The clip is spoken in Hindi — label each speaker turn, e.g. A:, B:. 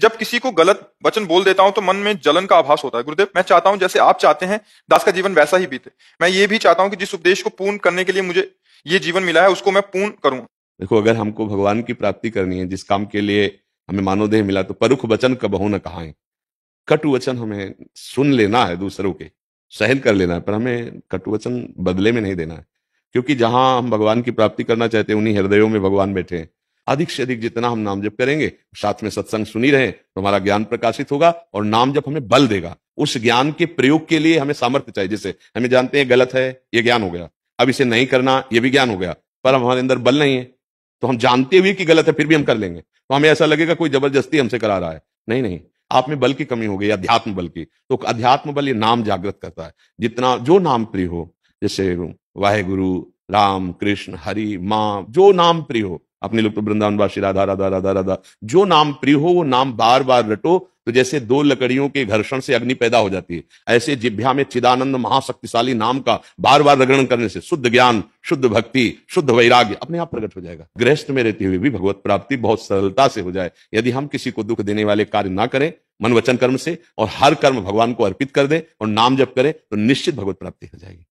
A: जब किसी को गलत वचन बोल देता हूं तो मन में जलन का आभास होता है गुरुदेव मैं चाहता हूं जैसे आप चाहते हैं दास का जीवन वैसा ही बीते मैं ये भी चाहता हूं कि जिस उपदेश को पूर्ण करने के लिए मुझे ये जीवन मिला है उसको मैं पूर्ण करूं
B: देखो अगर हमको भगवान की प्राप्ति करनी है जिस काम के लिए हमें मानव देह मिला तो परुख वचन का बहु न कहा कटु वचन हमें सुन लेना है दूसरों के सहन कर लेना है पर हमें कटु वचन बदले में नहीं देना है क्योंकि जहां हम भगवान की प्राप्ति करना चाहते हैं उन्हीं हृदयों में भगवान बैठे हैं अधिक से अधिक जितना हम नाम जप करेंगे साथ में सत्संग सुनी रहे तो हमारा ज्ञान प्रकाशित होगा और नाम जप हमें बल देगा उस ज्ञान के प्रयोग के लिए हमें सामर्थ्य चाहिए जैसे हमें जानते हैं गलत है ये ज्ञान हो गया अब इसे नहीं करना ये भी ज्ञान हो गया पर हमारे अंदर बल नहीं है तो हम जानते हुए कि गलत है फिर भी हम कर लेंगे तो हमें ऐसा लगेगा कोई जबरदस्ती हमसे करा रहा है नहीं नहीं आप में बल की कमी हो गई अध्यात्म बल की तो अध्यात्म बल ये नाम जागृत करता है जितना जो नाम प्रिय हो जैसे वाहे गुरु राम कृष्ण हरि माँ जो नाम प्रिय हो अपने लुप्त वृंदावन वासी राधा राधा राधा राधा जो नाम प्रिय हो वो नाम बार बार रटो तो जैसे दो लकड़ियों के घर्षण से अग्नि पैदा हो जाती है ऐसे जिभ्या में चिदानंद महाशक्तिशाली नाम का बार बार रगड़न करने से शुद्ध ज्ञान शुद्ध भक्ति शुद्ध वैराग्य अपने
C: आप प्रकट हो जाएगा
B: गृहस्थ में रहते हुए भी भगवत प्राप्ति बहुत सरलता से हो जाए यदि हम किसी को दुख देने वाले कार्य ना करें मन वचन कर्म से और हर कर्म भगवान को अर्पित कर दें और नाम जप करें तो निश्चित भगवत प्राप्ति हो जाएगी